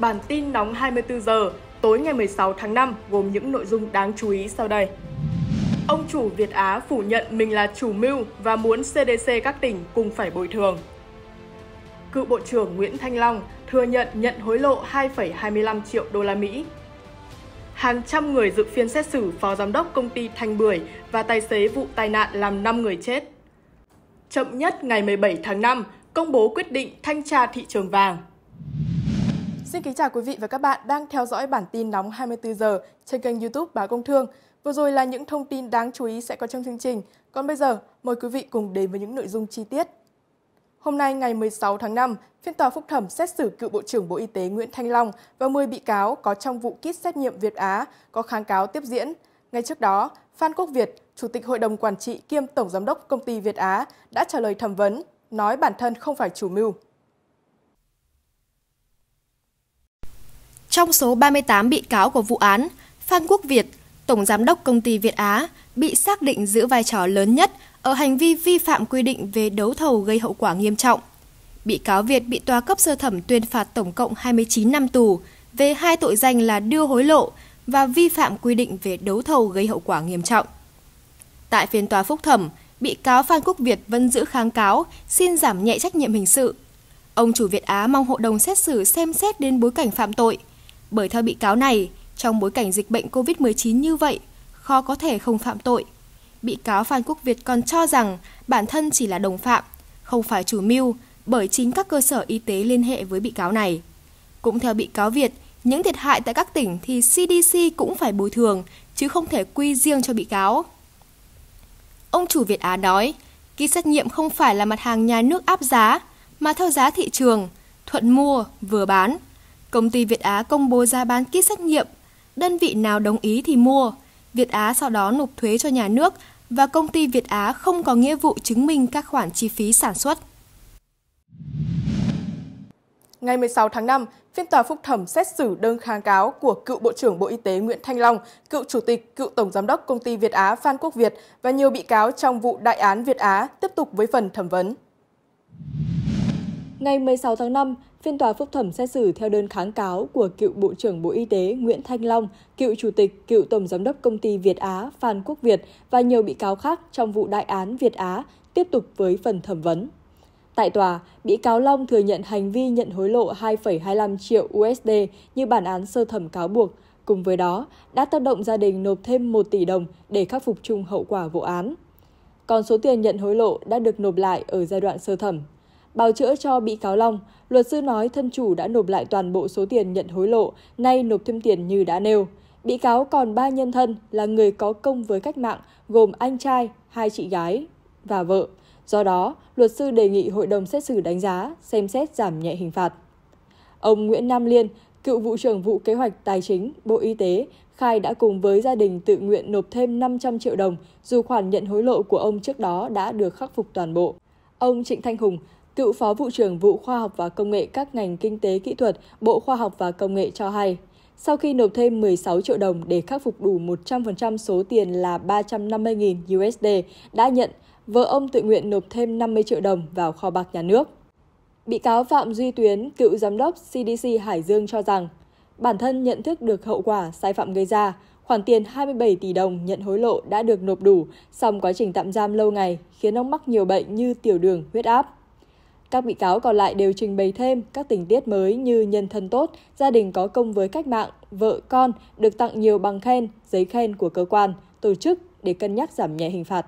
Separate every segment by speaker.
Speaker 1: Bản tin nóng 24 giờ tối ngày 16 tháng 5 gồm những nội dung đáng chú ý sau đây. Ông chủ Việt Á phủ nhận mình là chủ mưu và muốn CDC các tỉnh cùng phải bồi thường. Cựu Bộ trưởng Nguyễn Thanh Long thừa nhận nhận hối lộ 2,25 triệu đô la Mỹ. Hàng trăm người dự phiên xét xử phó giám đốc công ty Thanh Bưởi và tài xế vụ tai nạn làm 5 người chết. Chậm nhất ngày 17 tháng 5, công bố quyết định thanh tra thị trường vàng. Xin kính chào quý vị và các bạn đang theo dõi bản tin nóng 24 giờ trên kênh YouTube Báo Công Thương. Vừa rồi là những thông tin đáng chú ý sẽ có trong chương trình. Còn bây giờ, mời quý vị cùng đến với những nội dung chi tiết. Hôm nay ngày 16 tháng 5, phiên tòa phúc thẩm xét xử cựu Bộ trưởng Bộ Y tế Nguyễn Thanh Long và 10 bị cáo có trong vụ kit xét nghiệm Việt Á có kháng cáo tiếp diễn. Ngay trước đó, Phan Quốc Việt, Chủ tịch Hội đồng Quản trị kiêm Tổng Giám đốc Công ty Việt Á đã trả lời thẩm vấn, nói bản thân không phải chủ mưu.
Speaker 2: Trong số 38 bị cáo của vụ án, Phan Quốc Việt, Tổng Giám đốc Công ty Việt Á, bị xác định giữ vai trò lớn nhất ở hành vi vi phạm quy định về đấu thầu gây hậu quả nghiêm trọng. Bị cáo Việt bị tòa cấp sơ thẩm tuyên phạt tổng cộng 29 năm tù về hai tội danh là đưa hối lộ và vi phạm quy định về đấu thầu gây hậu quả nghiêm trọng. Tại phiên tòa phúc thẩm, bị cáo Phan Quốc Việt vẫn giữ kháng cáo, xin giảm nhẹ trách nhiệm hình sự. Ông chủ Việt Á mong hội đồng xét xử xem xét đến bối cảnh phạm tội – bởi theo bị cáo này, trong bối cảnh dịch bệnh COVID-19 như vậy, khó có thể không phạm tội. Bị cáo Phan Quốc Việt còn cho rằng bản thân chỉ là đồng phạm, không phải chủ mưu bởi chính các cơ sở y tế liên hệ với bị cáo này. Cũng theo bị cáo Việt, những thiệt hại tại các tỉnh thì CDC cũng phải bồi thường, chứ không thể quy riêng cho bị cáo. Ông chủ Việt Á nói, ký xét nghiệm không phải là mặt hàng nhà nước áp giá, mà theo giá thị trường, thuận mua, vừa bán – Công ty Việt Á công bố giá bán kit xét nghiệm, đơn vị nào đồng ý thì mua. Việt Á sau đó nộp thuế cho nhà nước và công ty Việt Á không có nghĩa vụ chứng minh các khoản chi phí sản xuất.
Speaker 1: Ngày 16 tháng 5, phiên tòa phúc thẩm xét xử đơn kháng cáo của cựu Bộ trưởng Bộ Y tế Nguyễn Thanh Long, cựu Chủ tịch, cựu Tổng Giám đốc Công ty Việt Á Phan Quốc Việt và nhiều bị cáo trong vụ đại án Việt Á tiếp tục với phần thẩm vấn.
Speaker 3: Ngày 16 tháng 5, Phiên tòa phúc thẩm xét xử theo đơn kháng cáo của cựu Bộ trưởng Bộ Y tế Nguyễn Thanh Long, cựu Chủ tịch, cựu Tổng Giám đốc Công ty Việt Á Phan Quốc Việt và nhiều bị cáo khác trong vụ đại án Việt Á tiếp tục với phần thẩm vấn. Tại tòa, bị cáo Long thừa nhận hành vi nhận hối lộ 2,25 triệu USD như bản án sơ thẩm cáo buộc, cùng với đó đã tác động gia đình nộp thêm 1 tỷ đồng để khắc phục chung hậu quả vụ án. Còn số tiền nhận hối lộ đã được nộp lại ở giai đoạn sơ thẩm. Bào chữa cho bị cáo Long, luật sư nói thân chủ đã nộp lại toàn bộ số tiền nhận hối lộ, nay nộp thêm tiền như đã nêu. Bị cáo còn ba nhân thân là người có công với cách mạng, gồm anh trai, hai chị gái và vợ. Do đó, luật sư đề nghị hội đồng xét xử đánh giá, xem xét giảm nhẹ hình phạt. Ông Nguyễn Nam Liên, cựu vụ trưởng vụ kế hoạch tài chính, Bộ Y tế, khai đã cùng với gia đình tự nguyện nộp thêm 500 triệu đồng, dù khoản nhận hối lộ của ông trước đó đã được khắc phục toàn bộ. Ông Trịnh Thanh Hùng, cựu Phó Vụ trưởng Vụ Khoa học và Công nghệ các ngành Kinh tế Kỹ thuật, Bộ Khoa học và Công nghệ cho hay, sau khi nộp thêm 16 triệu đồng để khắc phục đủ 100% số tiền là 350.000 USD đã nhận, vợ ông tự nguyện nộp thêm 50 triệu đồng vào kho bạc nhà nước. Bị cáo Phạm Duy Tuyến, cựu giám đốc CDC Hải Dương cho rằng, bản thân nhận thức được hậu quả sai phạm gây ra, khoản tiền 27 tỷ đồng nhận hối lộ đã được nộp đủ, song quá trình tạm giam lâu ngày khiến ông mắc nhiều bệnh như tiểu đường, huyết áp. Các bị cáo còn lại đều trình bày thêm các tình tiết mới như nhân thân tốt, gia đình có công với cách mạng, vợ con được tặng nhiều bằng khen, giấy khen của cơ quan, tổ chức để cân nhắc giảm nhẹ hình phạt.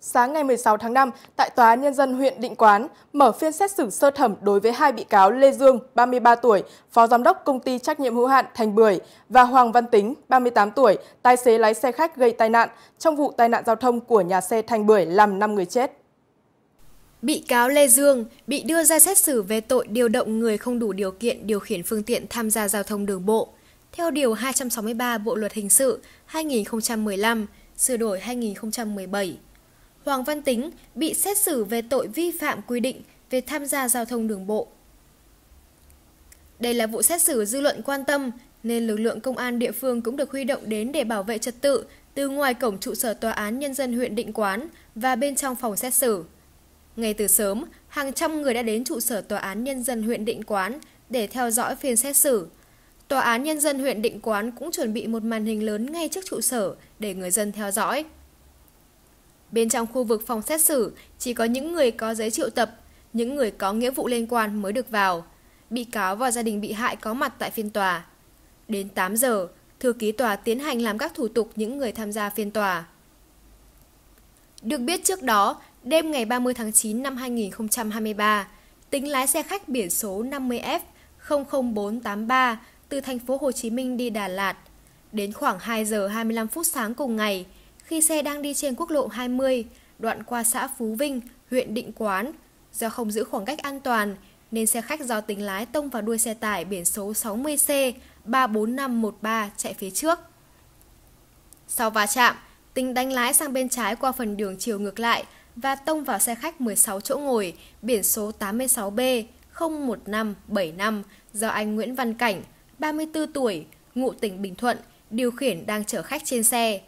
Speaker 3: Sáng ngày 16
Speaker 1: tháng 5, tại Tòa Nhân dân huyện Định Quán, mở phiên xét xử sơ thẩm đối với hai bị cáo Lê Dương, 33 tuổi, Phó Giám đốc Công ty Trách nhiệm hữu hạn Thành Bưởi và Hoàng Văn Tính, 38 tuổi, tài xế lái xe khách gây tai nạn trong vụ tai nạn giao thông của nhà xe Thành Bưởi làm 5 người
Speaker 2: chết. Bị cáo Lê Dương bị đưa ra xét xử về tội điều động người không đủ điều kiện điều khiển phương tiện tham gia giao thông đường bộ. Theo Điều 263 Bộ Luật Hình sự 2015, sửa đổi 2017. Hoàng Văn Tính bị xét xử về tội vi phạm quy định về tham gia giao thông đường bộ. Đây là vụ xét xử dư luận quan tâm nên lực lượng công an địa phương cũng được huy động đến để bảo vệ trật tự từ ngoài cổng trụ sở tòa án nhân dân huyện Định Quán và bên trong phòng xét xử. Ngay từ sớm, hàng trăm người đã đến trụ sở Tòa án Nhân dân huyện Định Quán để theo dõi phiên xét xử. Tòa án Nhân dân huyện Định Quán cũng chuẩn bị một màn hình lớn ngay trước trụ sở để người dân theo dõi. Bên trong khu vực phòng xét xử, chỉ có những người có giấy triệu tập, những người có nghĩa vụ liên quan mới được vào. Bị cáo và gia đình bị hại có mặt tại phiên tòa. Đến 8 giờ, thư ký tòa tiến hành làm các thủ tục những người tham gia phiên tòa. Được biết trước đó, Đêm ngày 30 tháng 9 năm 2023, tính lái xe khách biển số 50F00483 từ thành phố Hồ Chí Minh đi Đà Lạt. Đến khoảng 2 giờ 25 phút sáng cùng ngày, khi xe đang đi trên quốc lộ 20, đoạn qua xã Phú Vinh, huyện Định Quán, do không giữ khoảng cách an toàn nên xe khách do tính lái tông vào đuôi xe tải biển số 60C 34513 chạy phía trước. Sau va chạm, tính đánh lái sang bên trái qua phần đường chiều ngược lại, và tông vào xe khách 16 chỗ ngồi biển số 86B 01575 do anh Nguyễn Văn Cảnh, 34 tuổi, ngụ tỉnh Bình Thuận, điều khiển đang chở khách trên xe.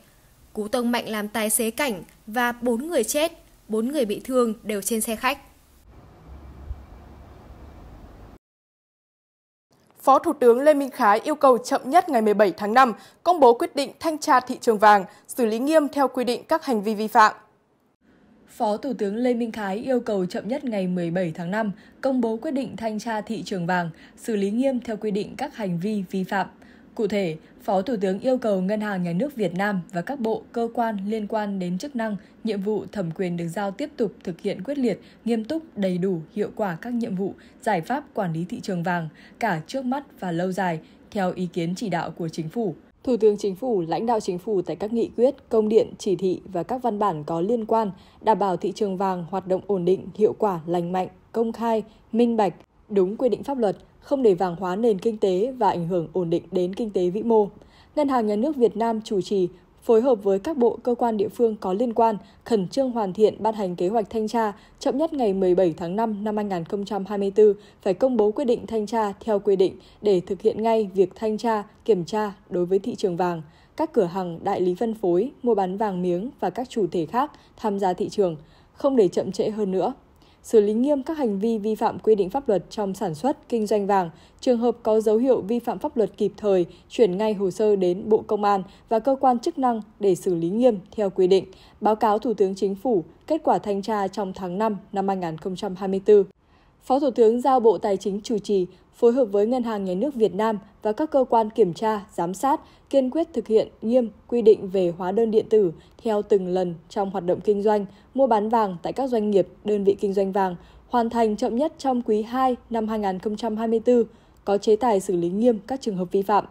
Speaker 2: Cú tông mạnh làm tài xế Cảnh và 4 người chết, 4 người bị thương đều trên xe khách.
Speaker 1: Phó Thủ tướng Lê Minh Khái yêu cầu chậm nhất ngày 17 tháng 5 công bố quyết định thanh tra thị trường vàng, xử lý nghiêm theo quy định các hành vi vi phạm.
Speaker 3: Phó Thủ tướng Lê Minh Khái yêu cầu chậm nhất ngày 17 tháng 5 công bố quyết định thanh tra thị trường vàng, xử lý nghiêm theo quy định các hành vi vi phạm. Cụ thể, Phó Thủ tướng yêu cầu Ngân hàng Nhà nước Việt Nam và các bộ, cơ quan liên quan đến chức năng, nhiệm vụ, thẩm quyền được giao tiếp tục thực hiện quyết liệt, nghiêm túc, đầy đủ, hiệu quả các nhiệm vụ, giải pháp quản lý thị trường vàng, cả trước mắt và lâu dài, theo ý kiến chỉ đạo của Chính phủ. Thủ tướng Chính phủ, lãnh đạo Chính phủ tại các nghị quyết, công điện, chỉ thị và các văn bản có liên quan đảm bảo thị trường vàng hoạt động ổn định, hiệu quả, lành mạnh, công khai, minh bạch, đúng quy định pháp luật, không để vàng hóa nền kinh tế và ảnh hưởng ổn định đến kinh tế vĩ mô. Ngân hàng Nhà nước Việt Nam chủ trì phối hợp với các bộ cơ quan địa phương có liên quan khẩn trương hoàn thiện ban hành kế hoạch thanh tra, chậm nhất ngày 17 tháng 5 năm 2024 phải công bố quyết định thanh tra theo quy định để thực hiện ngay việc thanh tra, kiểm tra đối với thị trường vàng, các cửa hàng đại lý phân phối, mua bán vàng miếng và các chủ thể khác tham gia thị trường, không để chậm trễ hơn nữa xử lý nghiêm các hành vi vi phạm quy định pháp luật trong sản xuất, kinh doanh vàng, trường hợp có dấu hiệu vi phạm pháp luật kịp thời, chuyển ngay hồ sơ đến Bộ Công an và cơ quan chức năng để xử lý nghiêm theo quy định, báo cáo Thủ tướng Chính phủ kết quả thanh tra trong tháng 5 năm 2024. Phó Thủ tướng giao Bộ Tài chính chủ trì, phối hợp với Ngân hàng Nhà nước Việt Nam và các cơ quan kiểm tra, giám sát, kiên quyết thực hiện nghiêm quy định về hóa đơn điện tử theo từng lần trong hoạt động kinh doanh, mua bán vàng tại các doanh nghiệp, đơn vị kinh doanh vàng, hoàn thành chậm nhất trong quý 2 năm 2024, có chế tài xử lý nghiêm các trường hợp vi phạm.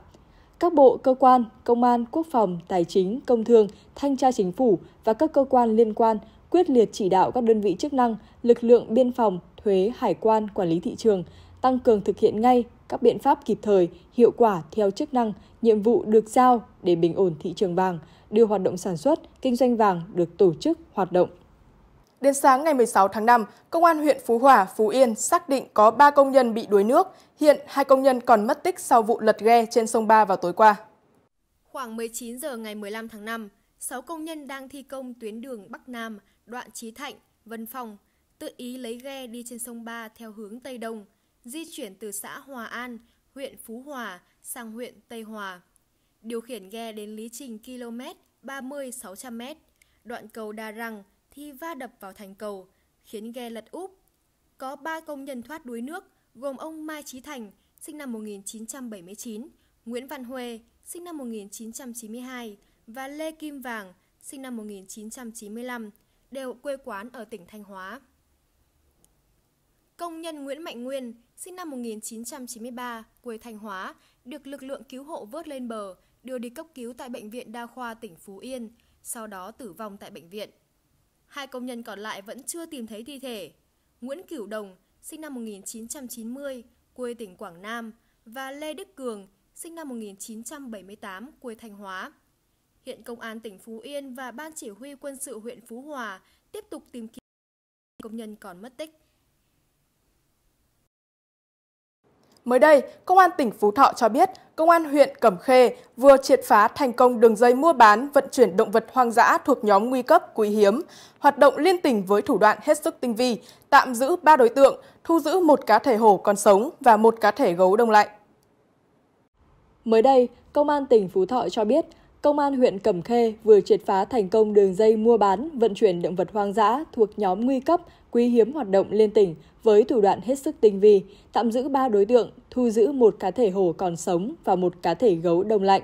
Speaker 3: Các bộ, cơ quan, công an, quốc phòng, tài chính, công thương, thanh tra chính phủ và các cơ quan liên quan quyết liệt chỉ đạo các đơn vị chức năng, lực lượng biên phòng, thuế, hải quan, quản lý thị trường, tăng cường thực hiện ngay các biện pháp kịp thời, hiệu quả theo chức năng, nhiệm vụ được giao để bình ổn thị trường vàng, đưa hoạt động sản xuất, kinh doanh vàng được tổ chức hoạt động. Đến
Speaker 1: sáng ngày 16 tháng 5, Công an huyện Phú Hòa, Phú Yên xác định có 3 công nhân bị đuối nước. Hiện hai công nhân còn mất tích sau vụ lật ghe trên sông Ba vào tối qua.
Speaker 2: Khoảng 19 giờ ngày 15 tháng 5, 6 công nhân đang thi công tuyến đường Bắc Nam, đoạn Trí Thạnh, Vân Phong, tự ý lấy ghe đi trên sông Ba theo hướng Tây Đông, di chuyển từ xã Hòa An, huyện Phú Hòa sang huyện Tây Hòa. Điều khiển ghe đến lý trình km 30-600m, đoạn cầu đa Răng thì va đập vào thành cầu, khiến ghe lật úp. Có 3 công nhân thoát đuối nước, gồm ông Mai Trí Thành, sinh năm 1979, Nguyễn Văn Huê, sinh năm 1992 và Lê Kim Vàng, sinh năm 1995, đều quê quán ở tỉnh Thanh Hóa. Công nhân Nguyễn Mạnh Nguyên, sinh năm 1993, quê Thanh Hóa, được lực lượng cứu hộ vớt lên bờ, đưa đi cấp cứu tại Bệnh viện Đa khoa tỉnh Phú Yên, sau đó tử vong tại bệnh viện. Hai công nhân còn lại vẫn chưa tìm thấy thi thể. Nguyễn Cửu Đồng, sinh năm 1990, quê tỉnh Quảng Nam, và Lê Đức Cường, sinh năm 1978, quê Thanh Hóa. Hiện Công an tỉnh Phú Yên và Ban Chỉ huy quân sự huyện Phú Hòa tiếp tục tìm kiếm công nhân còn mất tích.
Speaker 1: Mới đây, Công an tỉnh Phú Thọ cho biết, Công an huyện Cẩm Khê vừa triệt phá thành công đường dây mua bán vận chuyển động vật hoang dã thuộc nhóm nguy cấp quý hiếm, hoạt động liên tỉnh với thủ đoạn hết sức tinh vi, tạm giữ 3 đối tượng, thu giữ một cá thể hổ còn sống và một cá
Speaker 3: thể gấu đông lạnh. Mới đây, Công an tỉnh Phú Thọ cho biết, Công an huyện Cẩm Khê vừa triệt phá thành công đường dây mua bán, vận chuyển động vật hoang dã thuộc nhóm nguy cấp quý hiếm hoạt động liên tỉnh với thủ đoạn hết sức tinh vi, tạm giữ 3 đối tượng, thu giữ một cá thể hổ còn sống và một cá thể gấu đông lạnh.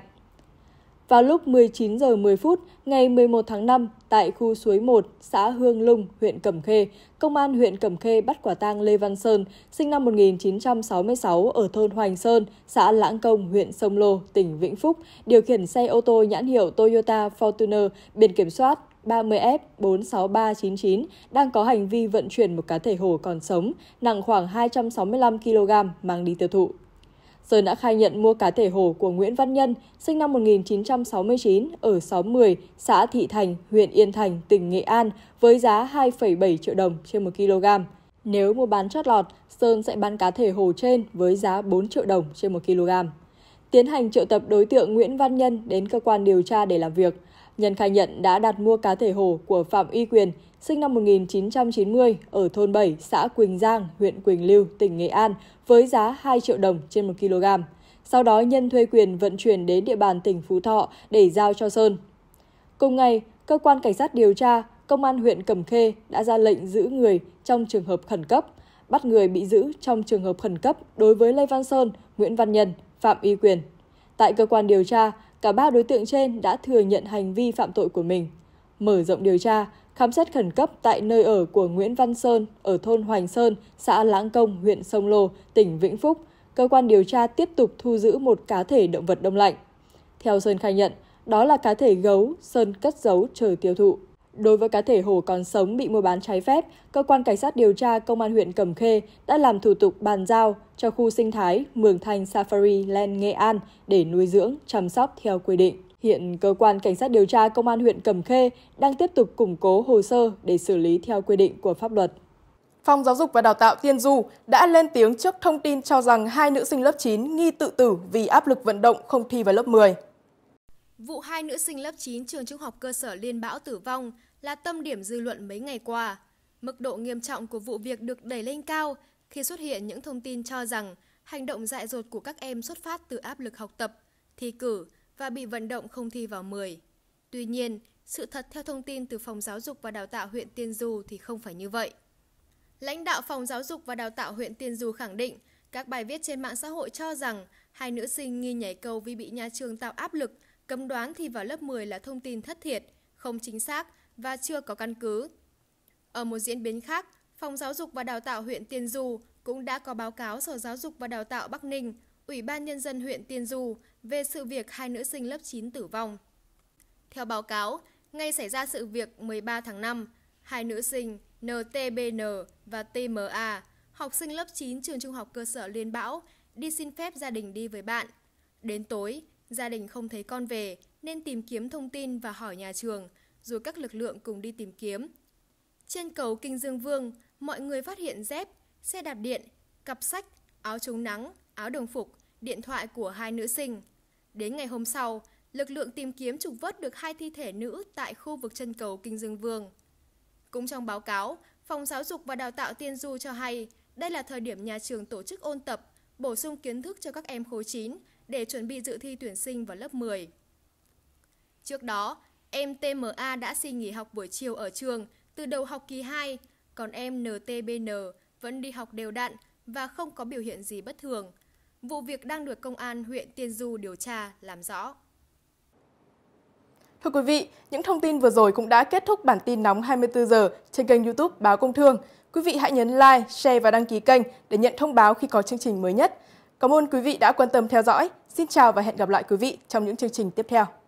Speaker 3: Vào lúc 19 giờ 10 phút ngày 11 tháng 5 tại khu suối 1, xã Hương Lung, huyện Cẩm Khê, công an huyện Cẩm Khê bắt quả tang Lê Văn Sơn, sinh năm 1966 ở thôn Hoành Sơn, xã Lãng Công, huyện Sông Lô, tỉnh Vĩnh Phúc, điều khiển xe ô tô nhãn hiệu Toyota Fortuner biển kiểm soát 30F46399 đang có hành vi vận chuyển một cá thể hổ còn sống, nặng khoảng 265 kg mang đi tiêu thụ. Sơn đã khai nhận mua cá thể hổ của Nguyễn Văn Nhân, sinh năm 1969, ở xóm 10, xã Thị Thành, huyện Yên Thành, tỉnh Nghệ An, với giá 2,7 triệu đồng trên 1 kg. Nếu mua bán chót lọt, Sơn sẽ bán cá thể hổ trên với giá 4 triệu đồng trên 1 kg. Tiến hành triệu tập đối tượng Nguyễn Văn Nhân đến cơ quan điều tra để làm việc – Nhân khai nhận đã đặt mua cá thể hổ của Phạm Y Quyền, sinh năm 1990 ở thôn 7, xã Quỳnh Giang, huyện Quỳnh Lưu, tỉnh Nghệ An với giá 2 triệu đồng trên 1 kg. Sau đó Nhân thuê Quyền vận chuyển đến địa bàn tỉnh Phú Thọ để giao cho Sơn. Cùng ngày, cơ quan cảnh sát điều tra Công an huyện Cẩm Khê đã ra lệnh giữ người trong trường hợp khẩn cấp, bắt người bị giữ trong trường hợp khẩn cấp đối với Lê Văn Sơn, Nguyễn Văn Nhân, Phạm Y Quyền. Tại cơ quan điều tra, cả ba đối tượng trên đã thừa nhận hành vi phạm tội của mình. Mở rộng điều tra, khám xét khẩn cấp tại nơi ở của Nguyễn Văn Sơn ở thôn Hoành Sơn, xã Lãng Công, huyện Sông Lô, tỉnh Vĩnh Phúc, cơ quan điều tra tiếp tục thu giữ một cá thể động vật đông lạnh. Theo Sơn khai nhận, đó là cá thể gấu Sơn cất giấu chờ tiêu thụ. Đối với cá thể hổ còn sống bị mua bán trái phép, cơ quan cảnh sát điều tra công an huyện Cẩm Khê đã làm thủ tục bàn giao cho khu sinh thái Mường Thanh Safari Land Nghệ An để nuôi dưỡng, chăm sóc theo quy định. Hiện cơ quan cảnh sát điều tra công an huyện Cẩm Khê đang tiếp tục củng cố hồ sơ để xử lý theo quy định của pháp luật. Phòng Giáo dục và Đào tạo Tiên Du đã lên tiếng trước thông tin cho rằng hai
Speaker 1: nữ sinh lớp 9 nghi tự tử vì áp lực vận động không thi vào lớp 10.
Speaker 2: Vụ hai nữ sinh lớp 9 trường trung học cơ sở Liên Bão tử vong là tâm điểm dư luận mấy ngày qua. Mức độ nghiêm trọng của vụ việc được đẩy lên cao khi xuất hiện những thông tin cho rằng hành động dại dột của các em xuất phát từ áp lực học tập, thi cử và bị vận động không thi vào 10. Tuy nhiên, sự thật theo thông tin từ Phòng Giáo dục và Đào tạo huyện Tiên Du thì không phải như vậy. Lãnh đạo Phòng Giáo dục và Đào tạo huyện Tiên Du khẳng định, các bài viết trên mạng xã hội cho rằng hai nữ sinh nghi nhảy cầu vì bị nhà trường tạo áp lực – Cấm đoán thi vào lớp 10 là thông tin thất thiệt, không chính xác và chưa có căn cứ. Ở một diễn biến khác, Phòng Giáo dục và Đào tạo huyện Tiên Du cũng đã có báo cáo Sở Giáo dục và Đào tạo Bắc Ninh, Ủy ban Nhân dân huyện Tiên Du về sự việc hai nữ sinh lớp 9 tử vong. Theo báo cáo, ngay xảy ra sự việc 13 tháng 5, hai nữ sinh NTBN và TMA, học sinh lớp 9 trường trung học cơ sở Liên Bão, đi xin phép gia đình đi với bạn. Đến tối, Gia đình không thấy con về nên tìm kiếm thông tin và hỏi nhà trường, rồi các lực lượng cùng đi tìm kiếm. Trên cầu Kinh Dương Vương, mọi người phát hiện dép, xe đạp điện, cặp sách, áo chống nắng, áo đồng phục, điện thoại của hai nữ sinh. Đến ngày hôm sau, lực lượng tìm kiếm trục vớt được hai thi thể nữ tại khu vực chân cầu Kinh Dương Vương. Cũng trong báo cáo, Phòng Giáo dục và Đào tạo Tiên Du cho hay đây là thời điểm nhà trường tổ chức ôn tập, bổ sung kiến thức cho các em khối 9 để chuẩn bị dự thi tuyển sinh vào lớp 10. Trước đó, em TMA đã xin nghỉ học buổi chiều ở trường từ đầu học kỳ 2, còn em NTBN vẫn đi học đều đặn và không có biểu hiện gì bất thường. Vụ việc đang được công an huyện Tiên Du điều tra làm rõ.
Speaker 1: Thưa quý vị, những thông tin vừa rồi cũng đã kết thúc bản tin nóng 24 giờ trên kênh YouTube Báo Công Thương. Quý vị hãy nhấn like, share và đăng ký kênh để nhận thông báo khi có chương trình mới nhất. Cảm ơn quý vị đã quan tâm theo dõi. Xin chào và hẹn gặp lại quý vị trong những chương trình tiếp theo.